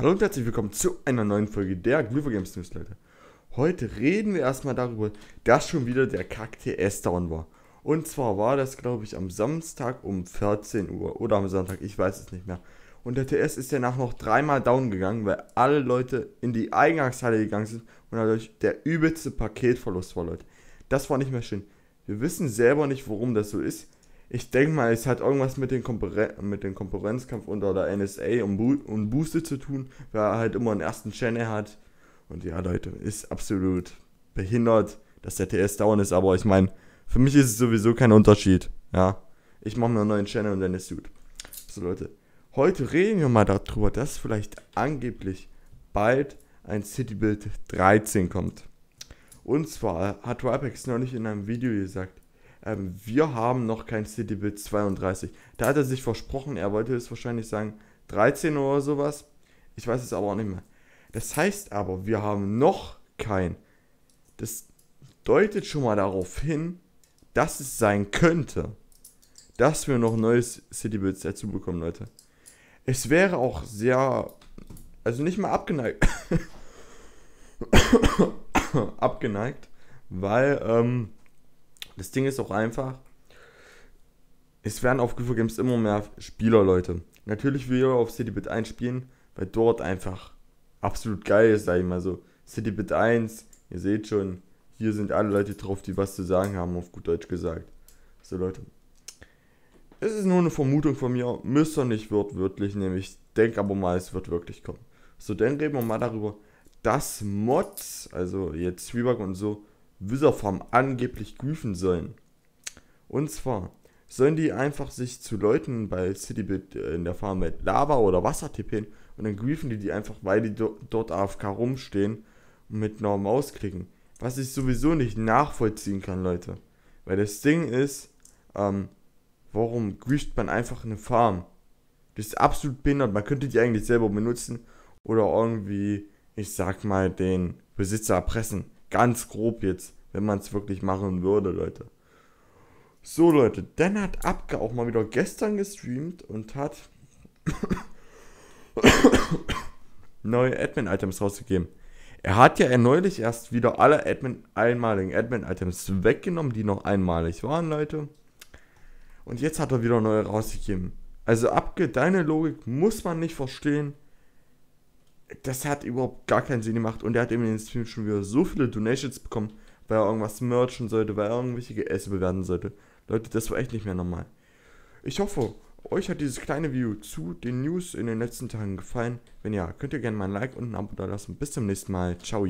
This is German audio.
Hallo und herzlich willkommen zu einer neuen Folge der Glypher Games News, Leute. Heute reden wir erstmal darüber, dass schon wieder der Kack TS down war. Und zwar war das, glaube ich, am Samstag um 14 Uhr oder am Sonntag, ich weiß es nicht mehr. Und der TS ist danach noch dreimal down gegangen, weil alle Leute in die Eingangshalle gegangen sind und dadurch der übelste Paketverlust war, Leute. Das war nicht mehr schön. Wir wissen selber nicht, warum das so ist ich denke mal, es hat irgendwas mit dem, Konkurren mit dem Konkurrenzkampf unter der NSA und, Bo und Boosted zu tun, weil er halt immer einen ersten Channel hat. Und ja, Leute, ist absolut behindert, dass der TS dauernd ist, aber ich meine, für mich ist es sowieso kein Unterschied. Ja, ich mache mir einen neuen Channel und dann ist gut. So, Leute, heute reden wir mal darüber, dass vielleicht angeblich bald ein City Build 13 kommt. Und zwar hat Rypex neulich in einem Video gesagt, ähm, wir haben noch kein Citybild 32. Da hat er sich versprochen, er wollte es wahrscheinlich sagen 13 oder sowas. Ich weiß es aber auch nicht mehr. Das heißt aber, wir haben noch kein. Das deutet schon mal darauf hin, dass es sein könnte, dass wir noch neues Citybuilds dazu bekommen, Leute. Es wäre auch sehr, also nicht mal abgeneigt, abgeneigt, weil ähm, das Ding ist auch einfach, es werden auf Google Games immer mehr Spieler, Leute. Natürlich will jeder auf CityBit 1 spielen, weil dort einfach absolut geil ist, sag ich mal so. CityBit 1, ihr seht schon, hier sind alle Leute drauf, die was zu sagen haben, auf gut Deutsch gesagt. So, Leute. Es ist nur eine Vermutung von mir, müsste nicht wortwörtlich nehmen. Ich denke aber mal, es wird wirklich kommen. So, dann reden wir mal darüber, dass Mods, also jetzt Streebug und so, Userfarm angeblich grüfen sollen. Und zwar sollen die einfach sich zu Leuten bei Citybit äh, in der Farm mit Lava oder Wasser tippen und dann grüfen die die einfach, weil die do dort AFK rumstehen und mit einer Maus klicken. Was ich sowieso nicht nachvollziehen kann, Leute. Weil das Ding ist, ähm, warum grieft man einfach eine Farm? Das ist absolut behindert. Man könnte die eigentlich selber benutzen oder irgendwie, ich sag mal, den Besitzer erpressen. Ganz grob jetzt, wenn man es wirklich machen würde, Leute. So, Leute, dann hat Abke auch mal wieder gestern gestreamt und hat neue Admin-Items rausgegeben. Er hat ja neulich erst wieder alle Admin einmaligen Admin-Items weggenommen, die noch einmalig waren, Leute. Und jetzt hat er wieder neue rausgegeben. Also Abke, deine Logik muss man nicht verstehen das hat überhaupt gar keinen Sinn gemacht und er hat eben in den Stream schon wieder so viele Donations bekommen, weil er irgendwas merchen sollte, weil er irgendwelche Essen bewerten sollte. Leute, das war echt nicht mehr normal. Ich hoffe, euch hat dieses kleine Video zu den News in den letzten Tagen gefallen. Wenn ja, könnt ihr gerne mal ein Like und ein Abo da lassen. Bis zum nächsten Mal. Ciao.